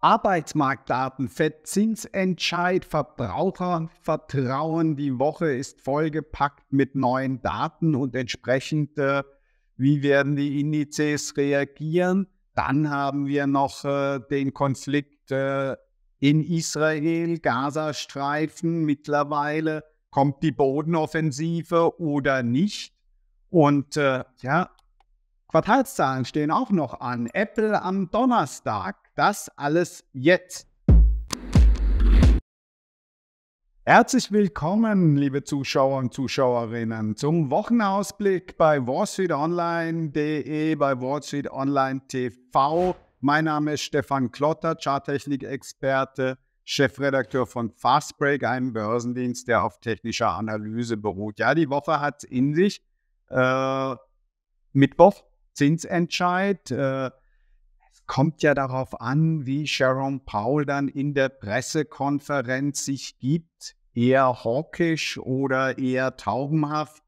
Arbeitsmarktdaten, Zinsentscheid, Verbrauchervertrauen. Die Woche ist vollgepackt mit neuen Daten und entsprechend, äh, wie werden die Indizes reagieren. Dann haben wir noch äh, den Konflikt äh, in Israel, Gazastreifen. Mittlerweile kommt die Bodenoffensive oder nicht. Und äh, ja, Quartalszahlen stehen auch noch an. Apple am Donnerstag. Das alles jetzt. Herzlich willkommen, liebe Zuschauer und Zuschauerinnen, zum Wochenausblick bei wallstreetonline.de, bei wallstreetonline TV. Mein Name ist Stefan Klotter, Charttechnik-Experte, Chefredakteur von Fastbreak, einem Börsendienst, der auf technischer Analyse beruht. Ja, die Woche hat in sich. Äh, Mittwoch Zinsentscheid. Äh, es kommt ja darauf an, wie Sharon Powell dann in der Pressekonferenz sich gibt, eher hawkisch oder eher taubenhaft.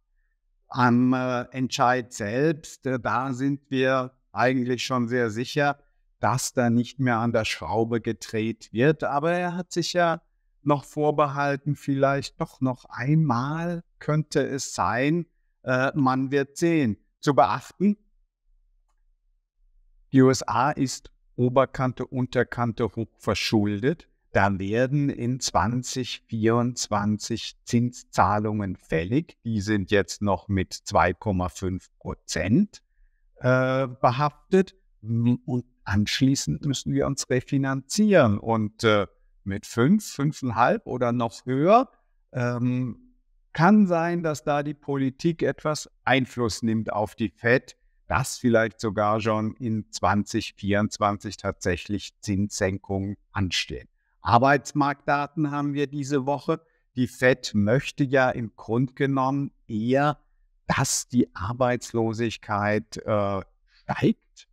Am äh, Entscheid selbst, äh, da sind wir eigentlich schon sehr sicher, dass da nicht mehr an der Schraube gedreht wird. Aber er hat sich ja noch vorbehalten, vielleicht doch noch einmal könnte es sein, äh, man wird sehen. Zu beachten, die USA ist Oberkante, Unterkante hochverschuldet. Da werden in 2024 Zinszahlungen fällig. Die sind jetzt noch mit 2,5 Prozent äh, behaftet. Und anschließend müssen wir uns refinanzieren. Und äh, mit 5, fünf, 5,5 oder noch höher ähm, kann sein, dass da die Politik etwas Einfluss nimmt auf die Fed dass vielleicht sogar schon in 2024 tatsächlich Zinssenkungen anstehen. Arbeitsmarktdaten haben wir diese Woche. Die Fed möchte ja im Grunde genommen eher, dass die Arbeitslosigkeit äh, steigt.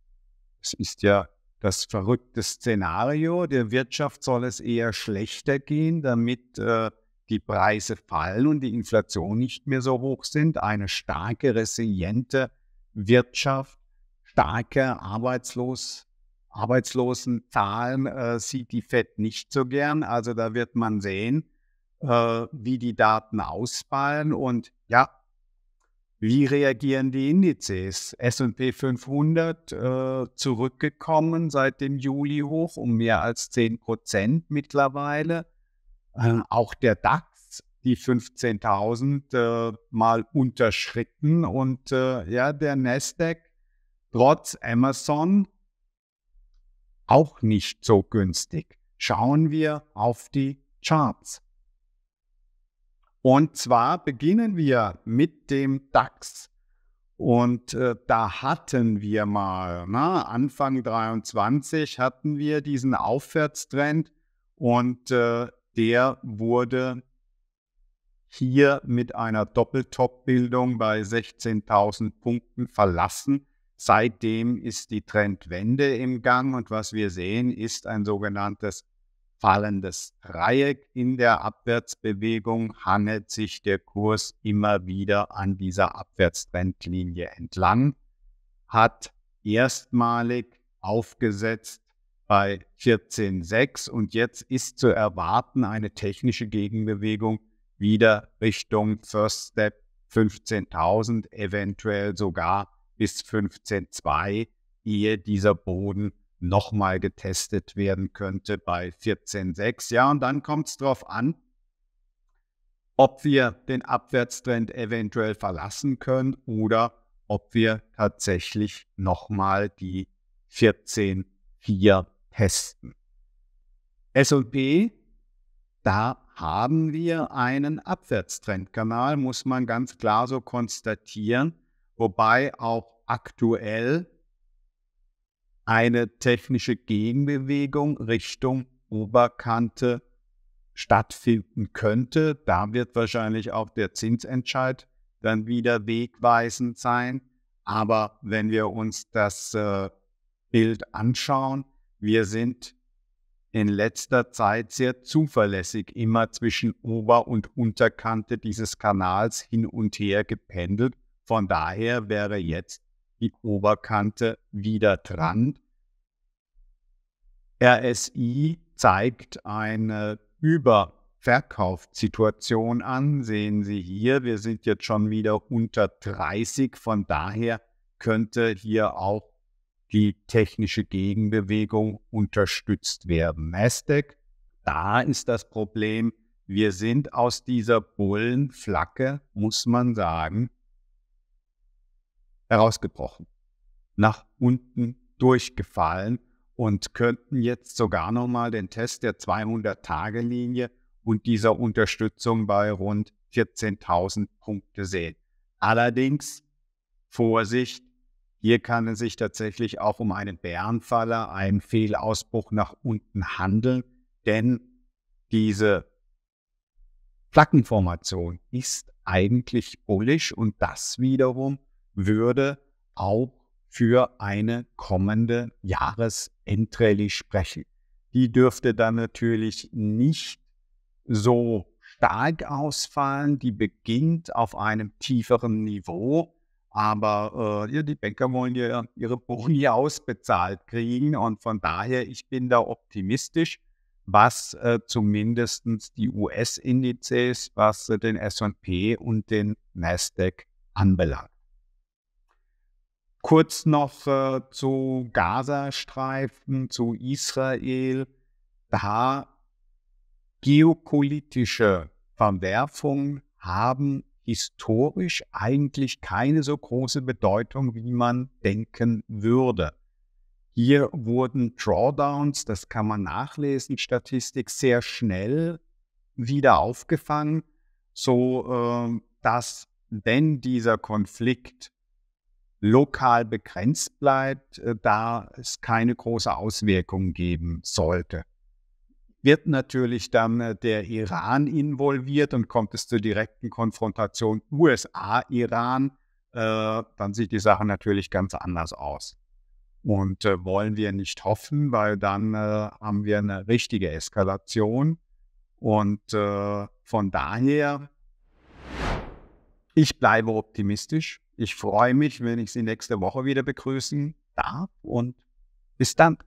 Das ist ja das verrückte Szenario. Der Wirtschaft soll es eher schlechter gehen, damit äh, die Preise fallen und die Inflation nicht mehr so hoch sind. Eine starke, resiliente Wirtschaft, starke Arbeitslos Arbeitslosenzahlen äh, sieht die FED nicht so gern. Also da wird man sehen, äh, wie die Daten ausfallen und ja, wie reagieren die Indizes? SP 500 äh, zurückgekommen seit dem Juli hoch um mehr als 10 Prozent mittlerweile. Äh, auch der DAX die 15.000 äh, mal unterschritten und äh, ja, der Nasdaq trotz Amazon auch nicht so günstig. Schauen wir auf die Charts. Und zwar beginnen wir mit dem DAX. Und äh, da hatten wir mal, na, Anfang 23 hatten wir diesen Aufwärtstrend und äh, der wurde hier mit einer Doppeltop-Bildung bei 16.000 Punkten verlassen. Seitdem ist die Trendwende im Gang und was wir sehen, ist ein sogenanntes fallendes Dreieck. In der Abwärtsbewegung hangelt sich der Kurs immer wieder an dieser Abwärtstrendlinie entlang, hat erstmalig aufgesetzt bei 14,6 und jetzt ist zu erwarten eine technische Gegenbewegung wieder Richtung First Step 15.000, eventuell sogar bis 15.2, ehe dieser Boden nochmal getestet werden könnte bei 14.6. Ja, und dann kommt es darauf an, ob wir den Abwärtstrend eventuell verlassen können oder ob wir tatsächlich nochmal die 14.4 testen. SP, da haben wir einen Abwärtstrendkanal, muss man ganz klar so konstatieren, wobei auch aktuell eine technische Gegenbewegung Richtung Oberkante stattfinden könnte. Da wird wahrscheinlich auch der Zinsentscheid dann wieder wegweisend sein. Aber wenn wir uns das äh, Bild anschauen, wir sind in letzter Zeit sehr zuverlässig immer zwischen Ober- und Unterkante dieses Kanals hin und her gependelt. Von daher wäre jetzt die Oberkante wieder dran. RSI zeigt eine Überverkaufssituation an. Sehen Sie hier, wir sind jetzt schon wieder unter 30. Von daher könnte hier auch die technische Gegenbewegung unterstützt werden. Nasdaq, da ist das Problem, wir sind aus dieser Bullenflacke, muss man sagen, herausgebrochen, nach unten durchgefallen und könnten jetzt sogar nochmal den Test der 200-Tage-Linie und dieser Unterstützung bei rund 14.000 Punkte sehen. Allerdings Vorsicht, hier kann es sich tatsächlich auch um einen Bärenfaller, einen Fehlausbruch nach unten handeln, denn diese Plattenformation ist eigentlich bullisch und das wiederum würde auch für eine kommende Jahresendrallye sprechen. Die dürfte dann natürlich nicht so stark ausfallen, die beginnt auf einem tieferen Niveau aber äh, ja, die Banker wollen ja ihre Boni ausbezahlt kriegen. Und von daher, ich bin da optimistisch, was äh, zumindest die US-Indizes, was äh, den SP und den NASDAQ anbelangt. Kurz noch äh, zu Gazastreifen, zu Israel. Da geopolitische Verwerfungen haben historisch eigentlich keine so große Bedeutung, wie man denken würde. Hier wurden Drawdowns, das kann man nachlesen, Statistik, sehr schnell wieder aufgefangen, so ähm, dass wenn dieser Konflikt lokal begrenzt bleibt, äh, da es keine große Auswirkung geben sollte wird natürlich dann äh, der Iran involviert und kommt es zur direkten Konfrontation USA-Iran, äh, dann sieht die Sache natürlich ganz anders aus. Und äh, wollen wir nicht hoffen, weil dann äh, haben wir eine richtige Eskalation. Und äh, von daher, ich bleibe optimistisch. Ich freue mich, wenn ich Sie nächste Woche wieder begrüßen darf und bis dann.